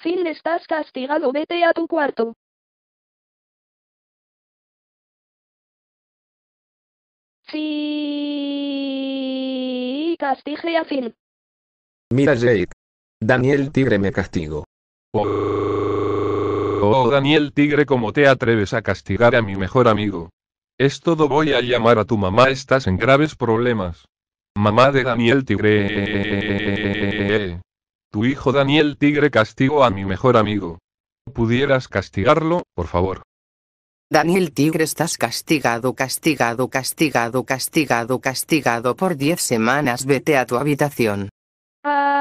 Finn, estás castigado, vete a tu cuarto. Sí, castige a Finn. Mira Jake. Daniel Tigre me castigo. Oh. oh, Daniel Tigre, ¿cómo te atreves a castigar a mi mejor amigo? Es todo, voy a llamar a tu mamá, estás en graves problemas. Mamá de Daniel Tigre. Tu hijo Daniel Tigre castigó a mi mejor amigo. ¿Pudieras castigarlo, por favor? Daniel Tigre estás castigado, castigado, castigado, castigado, castigado por 10 semanas. Vete a tu habitación. Ah.